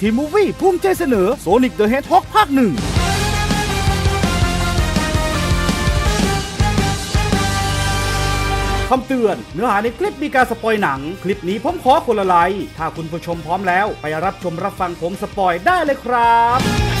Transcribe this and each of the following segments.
ทีมูฟวี่พุมงใจเสนอโซนิกเดอะเฮดฮอกภาคหนึ่งคำเตือนเนื้อหาในคลิปมีการสปอยหนัง คลิปนี้ผมขอคนละไลค์ถ้าคุณผู้ชมพร้อมแล้ว ไปรับชมรับฟังผมสปอยได้เลยครับ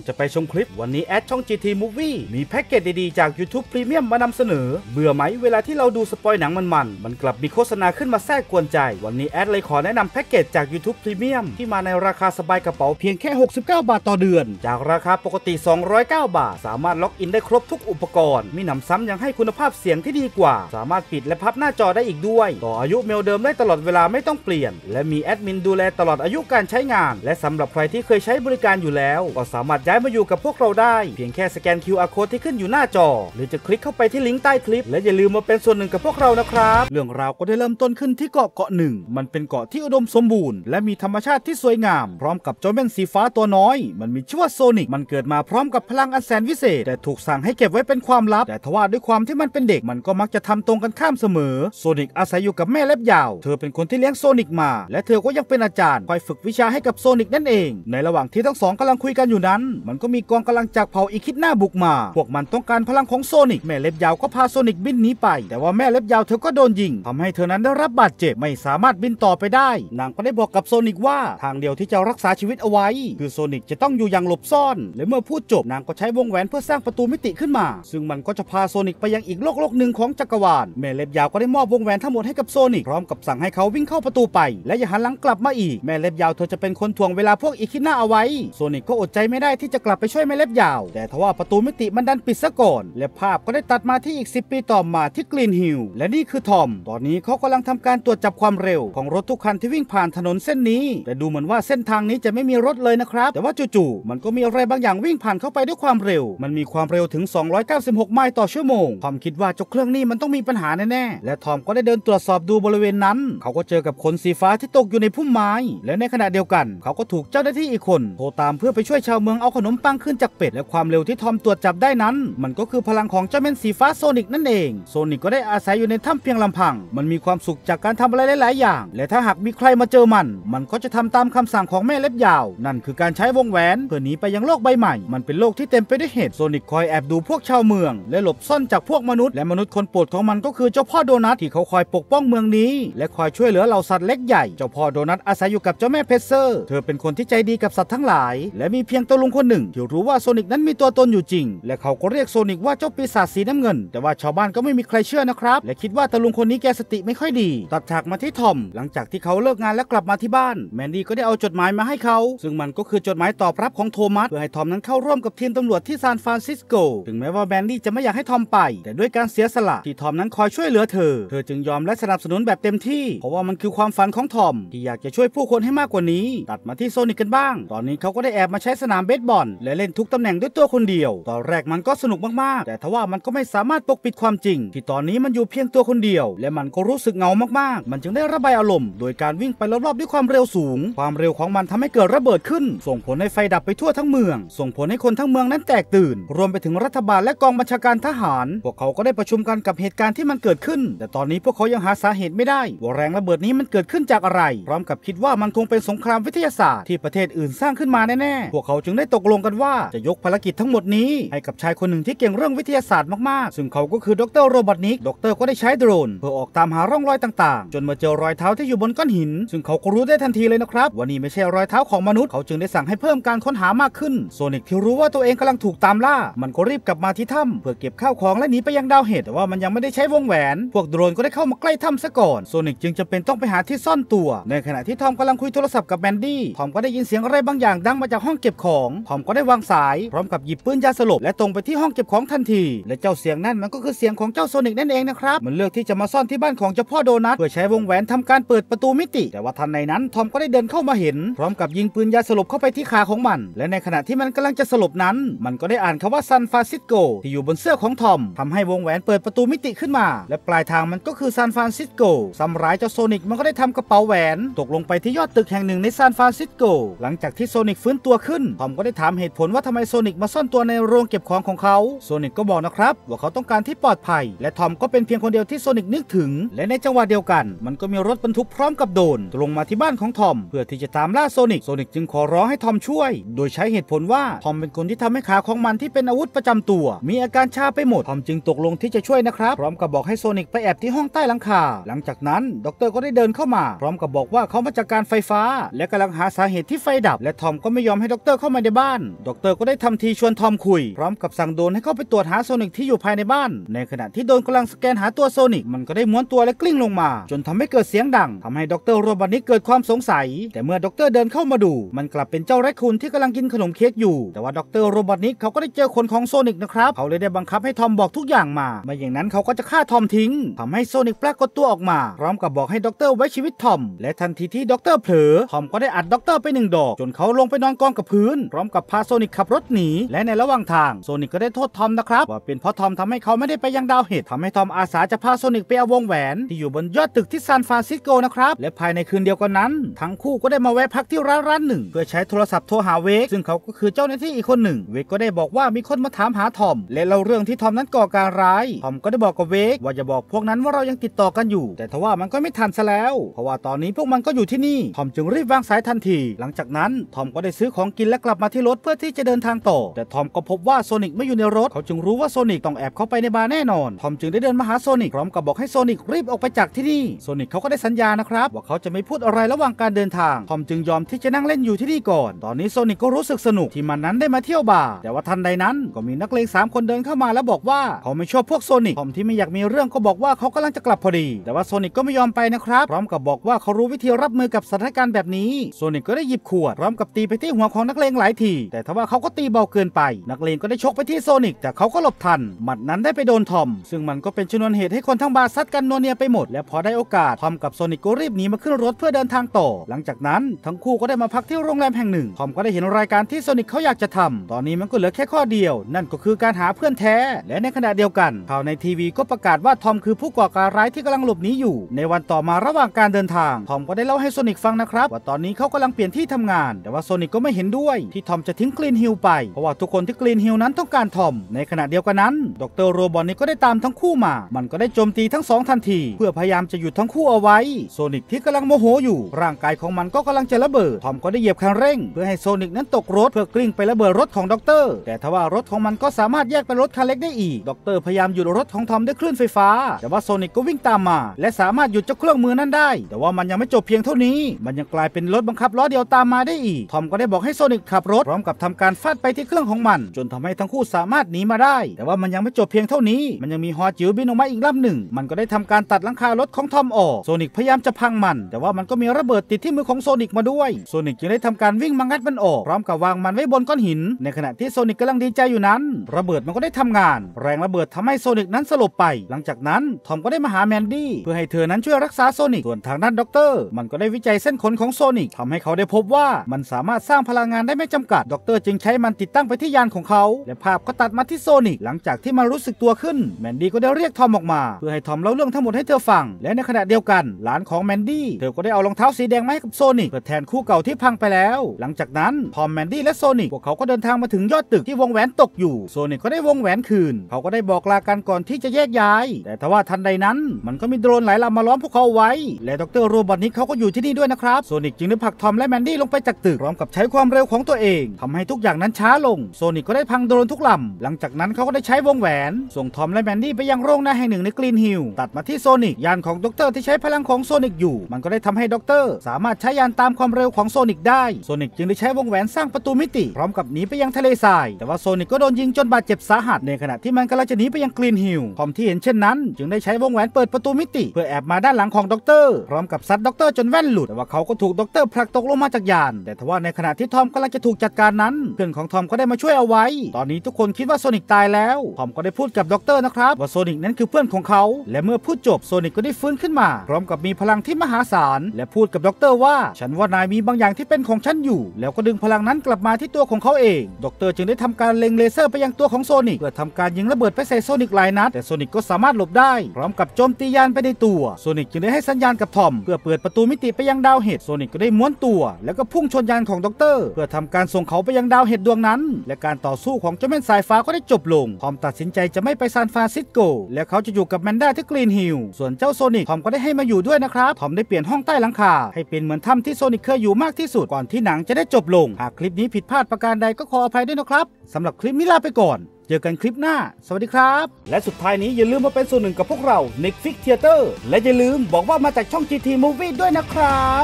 นจะไปชมคลิปวันนี้แอดช่อง GT Movie มีแพ็กเกจดีๆจาก YouTube Premium มานำเสนอ เบื่อไหมเวลาที่เราดูสปอยหนังมันๆมมันกลับมีโฆษณาขึ้นมาแทรกกวนใจ วันนี้แอดเลยขอแนะนำแพ็กเกจจาก YouTube Premium ที่มาในราคาสบายกระเป๋าเพียงแค่ 69 บาทต่อเดือน จากราคาปกติ 209 บาทสามารถล็อกอินได้ครบทุกอุปกรณ์ มีหนำซ้ำยังให้คุณภาพเสียงที่ดีกว่า สามารถปิดและพับหน้าจอได้อีกด้วยต่ออายุเมลเดิมได้ตลอดเวลาไม่ต้องเปลี่ยนและมีแอดมินดูแลตลอดอายุการใช้งาน และสำหรับใครที่เคยใช้บริการอยู่แล้ว ก็สามารถย้ายมาอยู่กับพวกเราได้ เพียงแค่สแกน QR code ที่ขึ้นอยู่หน้าจอ หรือจะคลิกเข้าไปที่ลิงก์ใต้คลิป และอย่าลืมมาเป็นส่วนหนึ่งกับพวกเรานะครับ เรื่องราวก็ได้เริ่มต้นขึ้นที่เกาะเกาะหนึ่งมันเป็นเกาะที่อุดมสมบูรณ์ และมีธรรมชาติที่สวยงามพร้อมกับจอมแม่นสีฟ้าตัวน้อย มันมีชื่อว่าโซนิกมันเกิดมาพร้อมกับพลังอันแสนวิเศษ แต่ถูกสั่งให้เก็บไว้เป็นความลับ แต่ทว่าด้วยความที่มันเป็นเด็กมันก็มักจะทำตรงกันข้ามเสมอโซนิกอาศัยอยู่กับแม่เล็บยาวเธอเป็นคนที่เลี้ยงโซนิกมาและเธอก็ยังเป็นอาจารย์คอยฝึกวิชาให้กับโซนิกนั่นเองในระหว่างที่ทั้งสองกำลังคุยกันอยู่นั้นมันก็มีกองกำลังจากเผ่าอีคิดหน้าบุกมา พวกมันต้องการพลังของโซนิกแม่เล็บยาวก็พาโซนิกบินหนีไป แต่ว่าแม่เล็บยาวเธอก็โดนยิงทำให้เธอนั้นได้รับบาดเจ็บไม่สามารถบินต่อไปได้ นางก็ได้บอกกับโซนิกว่า ทางเดียวที่จะรักษาชีวิตเอาไว้ คือโซนิกจะต้องอยู่อย่างหลบซ่อน และเมื่อพูดจบนางก็ใช้วงแหวนเพื่อสร้างประตูมิติขึ้นมา ซึ่งมันก็จะพาโซนิกไปยังอีกโลกโลกหนึ่งของจักรวาล แม่เล็บยาวก็ได้มอบวงแหวนทั้งหมดให้กับโซนิกพร้อมกับสั่งให้เขาวิ่งเข้าประตูไป และอย่าหันหลังกลับมาอีกแม่เล็บยาวเธอจะเป็นคนทวงเวลาพวกอีคิดหน้าเอาไว้โซนิกก็อดใจไม่ได้ที่ที่จะกลับไปช่วยแม่เล็บยาว แต่ทว่าประตูมิติมันดันปิดซะก่อนและภาพก็ได้ตัดมาที่อีก 10 ปีต่อมาที่กรีนฮิลและนี่คือทอม ตอนนี้เขากำลังทำการตรวจจับความเร็วของรถทุกคันที่วิ่งผ่านถนนเส้นนี้ แต่ดูเหมือนว่าเส้นทางนี้จะไม่มีรถเลยนะครับ แต่ว่าจู่ๆมันก็มีอะไรบางอย่างวิ่งผ่านเข้าไปด้วยความเร็ว มันมีความเร็วถึง296ไมล์ต่อชั่วโมงทอมคิดว่าเจ้าเครื่องนี้มันต้องมีปัญหาแน่ๆและทอมก็ได้เดินตรวจสอบดูบริเวณนั้น เขาก็เจอกับคนสีฟ้าที่ตกอยู่ในพุ่มไม้ และในขณะเดียวกัน เขาก็ถูกเจ้าหน้าที่อีกคนโทรตามเพื่อไปช่วยชาวเมืองเอาขขนมปังขึ้นจากเป็ดและความเร็วที่ทอมตรวจจับได้นั้นมันก็คือพลังของเจ้าแม่นสีฟ้าโซนิกนั่นเองโซนิกก็ได้อาศัยอยู่ในถ้ำเพียงลำพังมันมีความสุขจากการทำอะไรหลายๆอย่าง และถ้าหากมีใครมาเจอมัน มันก็จะทำตามคำสั่งของแม่เล็บยาว นั่นคือการใช้วงแหวนเพื่อหนีไปยังโลกใบใหม่มันเป็นโลกที่เต็มไปด้วยเหตุโซนิกคอยแอบดูพวกชาวเมืองและหลบซ่อนจากพวกมนุษย์ และมนุษย์คนโปรดของมันก็คือเจ้าพ่อโดนัทที่เขาคอยปกป้องเมืองนี้และคอยช่วยเหลือเหล่าสัตว์เล็กใหญ่เจ้าพ่อโดนัทอาศัยอยู่กับเจ้าแม่เพเซอร์เธอเป็นคนที่ใจดีกับสัตว์ทั้งหลาย และมีเพียงตัวลุงคนหนึ่งที่รู้ว่าโซนิกนั้นมีตัวตนอยู่จริง และเขาก็เรียกโซนิกว่าเจ้าปีศาจสีน้ำเงิน แต่ว่าชาวบ้านก็ไม่มีใครเชื่อนะครับ และคิดว่าตะลุงคนนี้แกสติไม่ค่อยดี ตัดฉากมาที่ทอมหลังจากที่เขาเลิกงานและกลับมาที่บ้านแมนดี้ก็ได้เอาจดหมายมาให้เขา ซึ่งมันก็คือจดหมายตอบรับของโทมัสเพื่อให้ทอมนั้นเข้าร่วมกับทีมตำรวจที่ซานฟรานซิสโกถึงแม้ว่าแมนดี้จะไม่อยากให้ทอมไป แต่ด้วยการเสียสละ ที่ทอมนั้นคอยช่วยเหลือเธอเธอจึงยอมและสนับสนุนแบบเต็มที่เพราะว่ามันคือความฝันของทอมที่อยากจะช่วยผู้คนให้มากกว่านี้ตัดมาที่โซนิกกันบ้างตอนนี้เขาก็ได้แอบมาใช้สนามเบสบอลอนและเล่นทุกตำแหน่งด้วยตัวคนเดียว ตอนแรกมันก็สนุกมาก ๆ แต่ทว่ามันก็ไม่สามารถปกปิดความจริง ที่ตอนนี้มันอยู่เพียงตัวคนเดียว และมันก็รู้สึกเหงามาก ๆ มันจึงได้ระบายอารมณ์โดยการวิ่งไปรอบ ๆ ด้วยความเร็วสูง ความเร็วของมันทำให้เกิดระเบิดขึ้น ส่งผลให้ไฟดับไปทั่วทั้งเมือง ส่งผลให้คนทั้งเมืองนั้นแตกตื่น รวมไปถึงรัฐบาลและกองบัญชาการทหาร พวกเขาก็ได้ประชุมกันกับเหตุการณ์ที่มันเกิดขึ้น แต่ตอนนี้พวกเขายังหาสาเหตุไม่ได้ว่าแรงระเบิดนี้มันเกิดขึ้นจากอะไร พร้อมกับคิดว่ามันคงเป็นสงครามวิทยาศาสตร์ที่ประเทศอื่นสร้างขึ้นมาแน่ๆพวกเขาจึงได้ตกลงกันว่าจะยกภารกิจทั้งหมดนี้ให้กับชายคนหนึ่งที่เก่งเรื่องวิทยาศาสตร์มากๆ ซึ่งเขาก็คือดรโรบัตนิกดร ก็ได้ใช้โดรนเพื่อออกตามหาร่องรอยต่าง ๆ จนมาเจอรอยเท้าที่อยู่บนก้อนหิน ซึ่งเขาก็รู้ได้ทันทีเลยนะครับว่านี่ไม่ใช่รอยเท้าของมนุษย์ เขาจึงได้สั่งให้เพิ่มการค้นหามากขึ้น โซนิกที่รู้ว่าตัวเองกำลังถูกตามล่า มันก็รีบกลับมาที่ถ้ำเพื่อเก็บข้าวของและหนีไปยังดาวเหตุแต่ว่ามันยังไม่ได้ใช้วงแหวน พวกโดรนก็ได้เข้ามาใกล้ถ้ำซะก่อนโซนิกจึงจำเป็นต้องไปหาที่ซ่อนตัว ในขณะที่ทอมกำลังคุยโทรศัพท์กับแมนดี้ทอมก็ได้ยินเสียงอะไรบางอย่างดังมาจากห้องเก็บของทอมมก็ได้วางสายพร้อมกับหยิบปืนยาสลบและตรงไปที่ห้องเก็บของทันทีและเจ้าเสียงนั่นมันก็คือเสียงของเจ้าโซนิกนั่นเองนะครับมันเลือกที่จะมาซ่อนที่บ้านของเจ้าพ่อโดนัทเพื่อใช้วงแหวนทำการเปิดประตูมิติ แต่ว่าทันในนั้นทอมก็ได้เดินเข้ามาเห็น พร้อมกับยิงปืนยาสลบเข้าไปที่ขาของมัน และในขณะที่มันกำลังจะสลบนั้น มันก็ได้อ่านคำว่าซันฟรานซิสโกที่อยู่บนเสื้อของทอม ทำให้วงแหวนเปิดประตูมิติขึ้นมา และปลายทางมันก็คือซานฟรานซิสโกซ้ำร้ายเจ้าโซนิกมันก็ได้ทำกระเป๋าแหวนตกลงไปที่ยอดตึกแห่งหนึ่งในซานฟรานซิสโกหลังจากที่โซนิกฟื้นตัวขึ้นทอมก็ได้ถาามเหตุผลว่าทำไมโซนิกมาซ่อนตัวในโรงเก็บของของเขาโซนิกก็บอกนะครับ ว่าเขาต้องการที่ปลอดภัย และทอมก็เป็นเพียงคนเดียวที่โซนิกนึกถึง และในจังหวะเดียวกัน มันก็มีรถบรรทุกพร้อมกับโดน ตรงมาที่บ้านของทอม เพื่อที่จะตามล่าโซนิกโซนิกจึงขอร้องให้ทอมช่วย โดยใช้เหตุผลว่าทอมเป็นคนที่ทำให้ขาของมันที่เป็นอาวุธประจำตัว มีอาการชาไปหมดทอมจึงตกลงที่จะช่วยนะครับพร้อมกับบอกให้โซนิกไปแอบที่ห้องใต้หลังคาหลังจากนั้นด็อกเตอร์ก็ได้เดินเข้ามา พร้อมกับบอกว่าเขามาจากการไฟฟ้า และกำลังหาสาเหตุที่ไฟดับ และทอมก็ไม่ยอมให้ดรเข้ามาในบ้านานด็อกเตอร์ก็ได้ทำทีชวนทอมคุยพร้อมกับสั่งโดนให้เข้าไปตรวจหาโซนิกที่อยู่ภายในบ้าน ในขณะที่โดนกำลังสแกนหาตัวโซนิก มันก็ได้ม้วนตัวและกลิ้งลงมา จนทำให้เกิดเสียงดัง ทำให้ด็อกเตอร์โรบานิกเกิดความสงสัย แต่เมื่อด็อกเตอร์เดินเข้ามาดู มันกลับเป็นเจ้าแรคคูนที่กำลังกินขนมเค้กอยู่แต่ว่าด็อกเตอร์โรบานิกเขาก็ได้เจอคนของโซนิกนะครับเขาเลยได้บังคับให้ทอมบอกทุกอย่างมาไม่อย่างนั้นเขาก็จะฆ่าทอมทิ้งทำให้โซนิกปรากฏตัวออกมาพร้อมกับบอกให้ด็อกเตอร์ไว้ชีวิตทอม และทันทีที่ดรเผลอทอมก็ได้อัดดรไปหนึ่งดอก จนเขาลงไปนอนกองกับพื้นพร้อมกับับพาโซนิกขับรถหนี และในระหว่างทางโซนิกก็ได้โทษทอมนะครับ ว่าเป็นเพราะทอมทำให้เขาไม่ได้ไปยังดาวเห็ดทำให้ทอมอาสาจะพาโซนิกไปเอาวงแหวน ที่อยู่บนยอดตึกที่ซานฟรานซิสโกนะครับ และภายในคืนเดียวกันนั้นทั้งคู่ก็ได้มาแวะพักที่ร้านร้านหนึ่ง เพื่อใช้โทรศัพท์โทรหาเวกซึ่งเขาก็คือเจ้าหน้าที่อีกคนหนึ่ง เวกก็ได้บอกว่ามีคนมาถามหาทอม และเล่าเรื่องที่ทอมนั้นก่อการร้ายทอมก็ได้บอกกับเวกว่าจะบอกพวกนั้นว่าเรายังติดต่อกันอยู่ แต่ทว่ามันก็ไม่ทันซะแล้ว เพราะว่าตอนนี้พวกมันก็อยู่ที่นี่ทอมจึงรีบวางสายทันที หลังจากนั้นทอมก็ได้ซื้อของกินและกลับมาที่รถเพื่อที่จะเดินทางต่อแต่ทอมก็พบว่าโซนิกไม่อยู่ในรถเขาจึงรู้ว่าโซนิกต้องแอบเข้าไปในบาร์แน่นอนทอมจึงได้เดินมาหาโซนิกพร้อมกับบอกให้โซนิกรีบออกไปจากที่นี่โซนิกเขาก็ได้สัญญานะครับว่าเขาจะไม่พูดอะไรระหว่างการเดินทางทอมจึงยอมที่จะนั่งเล่นอยู่ที่นี่ก่อน ตอนนี้โซนิกก็รู้สึกสนุกที่มันนั้นได้มาเที่ยวบาร์แต่ว่าทันใดนั้นก็มีนักเลงสามคนเดินเข้ามาแล้วบอกว่าเขาไม่ชอบพวกโซนิกทอมที่ไม่อยากมีเรื่องก็บอกว่าเขากำลังจะกลับพอดีแต่ว่าโซนิกก็ไม่ยอมไปนะครับพร้อมกับบอกว่าเขารู้วิธีรับมือกับสถานการณ์แบบนี้โซนิกก็ได้หยิบขวดพร้อมกับตีไปที่หัวของนักเลงหลายทีแต่ทว่าเขาก็ตีเบาเกินไป นักเลงก็ได้ชกไปที่โซนิกแต่เขาก็หลบทัน หมัดนั้นได้ไปโดนทอมซึ่งมันก็เป็นชนวนเหตุให้คนทั้งบาร์ซัดกันนัวเนียไปหมดและพอได้โอกาสทอมกับโซนิกก็รีบหนีมาขึ้นรถเพื่อเดินทางต่อหลังจากนั้นทั้งคู่ก็ได้มาพักที่โรงแรมแห่งหนึ่งทอมก็ได้เห็นรายการที่โซนิกเขาอยากจะทำตอนนี้มันก็เหลือแค่ข้อเดียว นั่นก็คือการหาเพื่อนแท้และในขณะเดียวกันข่าวในทีวีก็ประกาศว่าทอมคือผู้ก่อการร้ายที่กำลังหลบหนีอยู่ ในวันต่อมาระหว่างการเดินทางทอมก็ได้เล่าให้โซนิกฟังนะครับว่าตอนนี้เขากำลังเปลี่ยนที่ทำงาน แต่ว่าโซนิกก็ไม่เห็นด้วยที่ทอมจะจะทิ้งกรีนฮิลไปเพราะว่าทุกคนที่กรีนฮิลนั้นต้องการทอม ในขณะเดียวกันนั้นดรโรบอนนี่ก็ได้ตามทั้งคู่มา มันก็ได้โจมตีทั้งสอง ทันที เพื่อพยายามจะหยุดทั้งคู่เอาไว้โซนิกที่กำลังโมโหอยู่ร่างกายของมันก็กำลังจะระเบิดทอมก็ได้เหยียบคันเร่งเพื่อให้โซนิกนั้นตกรถเพื่อกลิ้งไประเบิดรถของดรแต่ทว่ารถของมันก็สามารถแยกเป็นรถคันเล็กได้อีกดรพยายามหยุดรถของทอมด้วยคลื่นไฟฟ้า แต่ว่าโซนิกก็วิ่งตามมาและสามารถหยุดเจ้าเครื่องมือนั้นได้ แต่ว่ามันยังไม่จบเพียงเท่านี้ มันยังกลายเป็นรถบังคับล้อเดียวตามมาได้อีก ทอมก็ได้บอกให้โซนิกขับรถพร้อมมกับทำการฟาดไปที่เครื่องของมัน จนทำให้ทั้งคู่สามารถหนีมาได้ แต่ว่ามันยังไม่จบเพียงเท่านี้มันยังมีฮอจิ๋วบินออกมาอีกลำหนึ่ง มันก็ได้ทำการตัดหลังคารถของทอมออกโซนิกพยายามจะพังมัน แต่ว่ามันก็มีระเบิดติดที่มือของโซนิกมาด้วย โซนิกจึงได้ทำการวิ่งมังัดมันออกพร้อมกับวางมันไว้บนก้อนหินในขณะที่โซนิกกำลังดีใจอยู่นั้น ระเบิดมันก็ได้ทำงาน แรงระเบิดทำให้โซนิกนั้นสลบไปหลังจากนั้นทอมก็ได้มาหาแมนดี้เพื่อให้เธอนั้นช่วยรักษาโซนิกส่วนทางด้านด็อกเตอร์มันก็ได้วิจัยเส้นขนของโซนิกทำให้เขาได้พบว่า มันสามารถสร้างพลังงานได้ไม่จำกัดด็อกเตอร์จึงใช้มันติดตั้งไปที่ยานของเขาและภาพก็ตัดมาที่โซนิกหลังจากที่มันรู้สึกตัวขึ้นแมนดี้ก็ได้เรียกทอมออกมา เพื่อให้ทอมเล่าเรื่องทั้งหมดให้เธอฟัง และในขณะเดียวกันหลานของแมนดี้เธอก็ได้เอารองเท้าสีแดงมาให้กับโซนิกเพื่อแทนคู่เก่าที่พังไปแล้ว หลังจากนั้นทอมแมนดี้และโซนิกพวกเขาก็เดินทางมาถึงยอดตึกที่วงแหวนตกอยู่โซนิกก็ได้วงแหวนคืนเขาก็ได้บอกลากันก่อนที่จะแยกย้าย แต่ทว่าทันใดนั้น มันก็มีโดรนหลายลำมาล้อมพวกเขาไว้ และดรโรบอทนี้เขาก็อยู่ที่นี่ด้วยนะครับโซนิกจึงได้ผลักทอมและแมนดี้ลงไปจากตึกพร้อมกับใช้ความเร็วของตัวเองทำให้ทุกอย่างนั้นช้าลงโซนิกก็ได้พังโดรนทุกลำหลังจากนั้นเขาก็ได้ใช้วงแหวน ส่งทอมและแมนดี้ไปยังโรงนาแห่งหนึ่งในกรีนฮิลตัดมาที่โซนิกยานของด็อกเตอร์ที่ใช้พลังของโซนิกอยู่มันก็ได้ทำให้ด็อกเตอร์สามารถใช้ยานตามความเร็วของโซนิกได้ โซนิกจึงได้ใช้วงแหวนสร้างประตูมิติพร้อมกับหนีไปยังทะเลทรายแต่ว่าโซนิกก็โดนยิงจนบาดเจ็บสาหัสในขณะที่มันกำลังจะหนีไปยังกรีนฮิลทอมที่เห็นเช่นนั้นจึงได้ใช้วงแหวนเปิดประตูมิติ เพื่อแอบมาด้านหลังของด็อกเตอร์พร้อมกับซัดด็อกเตอร์จนแว่นหลุดแต่ว่าเขาก็ถูกด็อกเตอร์ผลักตกลงมาจากยาน แต่ทว่าในขณะที่ทอมกำลังจะถูกจัดการณ์นั้นเพื่อนของทอมก็ได้มาช่วยเอาไว้ ตอนนี้ทุกคนคิดว่าโซนิกตายแล้ว ทอมก็ได้พูดกับด็อกเตอร์นะครับ ว่าโซนิกนั้นคือเพื่อนของเขา และเมื่อพูดจบโซนิกก็ได้ฟื้นขึ้นมา พร้อมกับมีพลังที่มหาศาล และพูดกับด็อกเตอร์ว่าฉันว่านายมีบางอย่างที่เป็นของฉันอยู่ แล้วก็ดึงพลังนั้นกลับมาที่ตัวของเขาเองด็อกเตอร์จึงได้ทำการเล็งเลเซอร์ไปยังตัวของโซนิกเพื่อทำการยิงระเบิดไปใส่โซนิกหลายนัด แต่โซนิกก็สามารถหลบได้ พร้อมกับโจมตียานไปในตัว โซนิกจึงได้ให้สัญญาณกับทอม เพื่อเปิดประตูมิติไปยังดาวเหตุโซนิกก็ได้ม้วนตัว แล้วก็พุ่งชนยานของด็อกเตอร์เพื่อทำการส่งเขาไปยังดาวเห็ดดวงนั้น และการต่อสู้ของเจ้าแม่สายฟ้าก็ได้จบลงทอมตัดสินใจจะไม่ไปซานฟรานซิสโกและเขาจะอยู่กับแมนด้าที่กรีนฮิลส่วนเจ้าโซนิกทอมก็ได้ให้มาอยู่ด้วยนะครับทอมได้เปลี่ยนห้องใต้หลังคาให้เป็นเหมือนถ้ำที่โซนิกเคยอยู่มากที่สุดก่อนที่หนังจะได้จบลงหากคลิปนี้ผิดพลาดประการใดก็ขออภัยด้วยนะครับสำหรับคลิปนี้ลาไปก่อนเจอกันคลิปหน้า สวัสดีครับ และสุดท้ายนี้อย่าลืมมาเป็นส่วนหนึ่งกับพวกเรา Netflix Theater และอย่าลืมบอกว่ามาจากช่อง GT Movie ด้วยนะครับ